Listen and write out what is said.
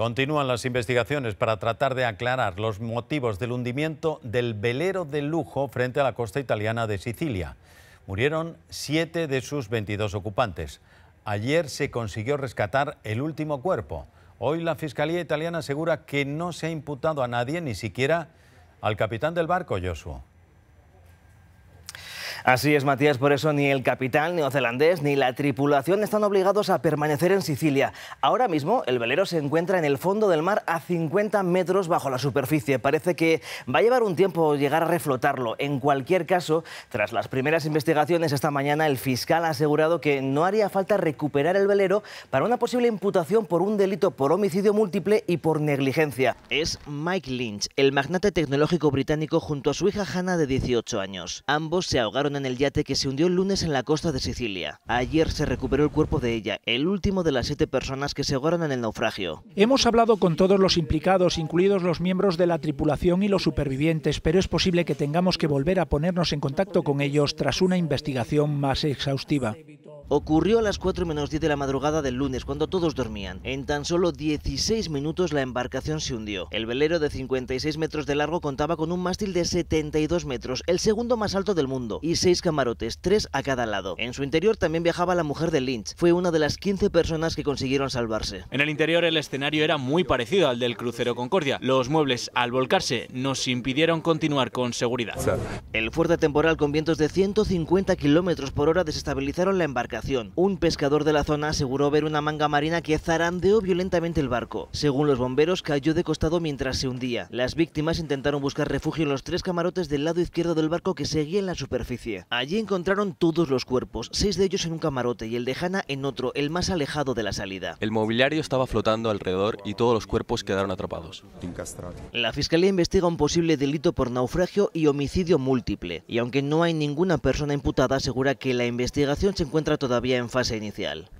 Continúan las investigaciones para tratar de aclarar los motivos del hundimiento del velero de lujo frente a la costa italiana de Sicilia. Murieron siete de sus 22 ocupantes. Ayer se consiguió rescatar el último cuerpo. Hoy la Fiscalía italiana asegura que no se ha imputado a nadie, ni siquiera al capitán del barco, Josu. Así es, Matías, por eso ni el capitán neozelandés ni la tripulación están obligados a permanecer en Sicilia. Ahora mismo el velero se encuentra en el fondo del mar a 50 metros bajo la superficie. Parece que va a llevar un tiempo llegar a reflotarlo. En cualquier caso, tras las primeras investigaciones esta mañana, el fiscal ha asegurado que no haría falta recuperar el velero para una posible imputación por un delito por homicidio múltiple y por negligencia. Es Mike Lynch, el magnate tecnológico británico junto a su hija Hannah de 18 años. Ambos se ahogaron en el yate que se hundió el lunes en la costa de Sicilia. Ayer se recuperó el cuerpo de ella, el último de las siete personas que se ahogaron en el naufragio. Hemos hablado con todos los implicados, incluidos los miembros de la tripulación y los supervivientes, pero es posible que tengamos que volver a ponernos en contacto con ellos tras una investigación más exhaustiva ocurrió a las 4 menos 10 de la madrugada del lunes, cuando todos dormían. En tan solo 16 minutos la embarcación se hundió. El velero de 56 metros de largo contaba con un mástil de 72 metros, el segundo más alto del mundo, y seis camarotes, tres a cada lado. En su interior también viajaba la mujer de Lynch. Fue una de las 15 personas que consiguieron salvarse. En el interior el escenario era muy parecido al del crucero Concordia. Los muebles, al volcarse, nos impidieron continuar con seguridad. El fuerte temporal con vientos de 150 kilómetros por hora desestabilizaron la embarcación un pescador de la zona aseguró ver una manga marina que zarandeó violentamente el barco. Según los bomberos, cayó de costado mientras se hundía. Las víctimas intentaron buscar refugio en los tres camarotes del lado izquierdo del barco que seguía en la superficie. Allí encontraron todos los cuerpos, seis de ellos en un camarote y el de Hanna en otro, el más alejado de la salida. El mobiliario estaba flotando alrededor y todos los cuerpos quedaron atrapados. La fiscalía investiga un posible delito por naufragio y homicidio múltiple, y aunque no hay ninguna persona imputada, asegura que la investigación se encuentra todavía en fase inicial.